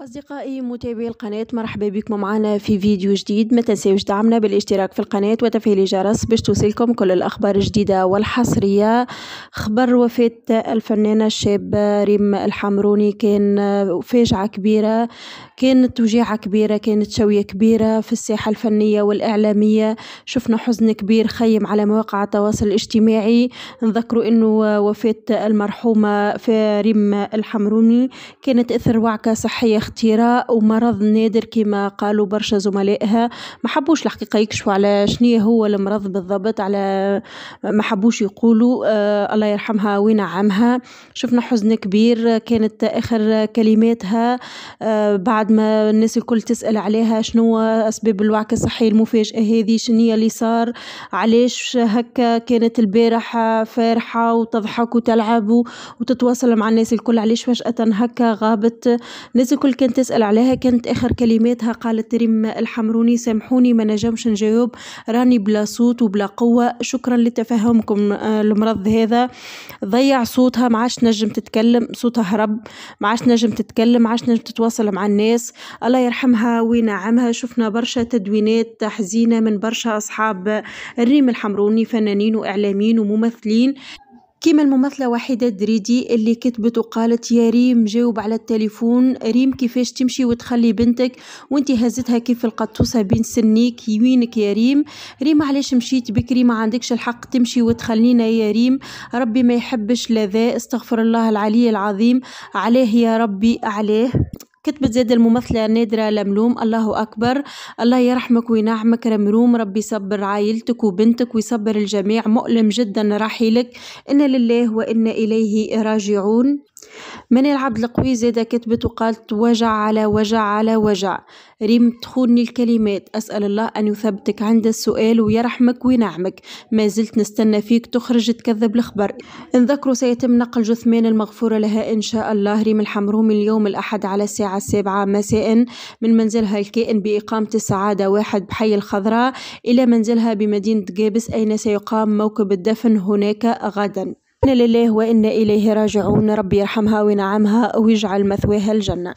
أصدقائي متابعي القناة مرحبا بكم معنا في فيديو جديد ما تنسيوش دعمنا بالاشتراك في القناة وتفعيل الجرس باش توصلكم كل الأخبار الجديدة والحصرية خبر وفاة الفنانة الشابة ريم الحمروني كان فاجعة كبيرة كانت وجيعة كبيرة كانت شوية كبيرة في الساحة الفنية والإعلامية شفنا حزن كبير خيم على مواقع التواصل الاجتماعي نذكروا أنه وفاة المرحومة في ريم الحمروني كانت إثر وعكة صحية اختراء ومرض نادر كما قالوا برشا زملائها ما حبوش الحقيقه يكشفوا على شنو هو المرض بالضبط على ما حبوش يقولوا آه الله يرحمها وينعمها شفنا حزن كبير كانت اخر كلماتها آه بعد ما الناس الكل تسال عليها شنو اسباب الوعكه الصحيه المفاجئه هذه شنو اللي صار علاش هكا كانت البارحه فرحه وتضحك وتلعب وتتواصل مع الناس الكل علاش فجاه هكا غابت الناس الكل كانت تسأل عليها كانت آخر كلماتها قالت ريم الحمروني سامحوني ما نجمش نجاوب راني بلا صوت وبلا قوة شكرا لتفهمكم آه، المرض هذا ضيع صوتها ما عادش نجم تتكلم صوتها هرب ما عادش نجم تتكلم ما عادش نجم تتواصل مع الناس الله يرحمها وينعمها شفنا برشا تدوينات حزينة من برشا أصحاب آه، ريم الحمروني فنانين وإعلاميين وممثلين كيما الممثله وحيده دريدي اللي كتبت وقالت يا ريم جاوب على التليفون ريم كيفاش تمشي وتخلي بنتك وانت هزتها كيف القطوسه بين سنيك يوينك يا ريم ريم علاش مشيت بكري ما عندكش الحق تمشي وتخلينا يا ريم ربي ما يحبش لذا استغفر الله العلي العظيم عليه يا ربي عليه كتبت زيد الممثلة نادرة لملوم الله أكبر الله يرحمك وينعمك رمروم ربي يصبر عائلتك وبنتك ويصبر الجميع مؤلم جدا رحيلك إن لله وإنا إليه راجعون منال عبد القوي زاد كتبت وقالت وجع على وجع على وجع ريم تخوني الكلمات أسأل الله أن يثبتك عند السؤال ويرحمك وينعمك ما زلت نستنى فيك تخرج تكذب الخبر انذكروا سيتم نقل جثمان المغفورة لها إن شاء الله ريم الحمرومي اليوم الأحد على الساعة السابعة مساء من منزلها الكائن بإقامة السعادة واحد بحي الخضراء إلى منزلها بمدينة جابس أين سيقام موكب الدفن هناك غدا إنا لله وإنا إليه راجعون ربي يرحمها وينعمها ويجعل مثواها الجنة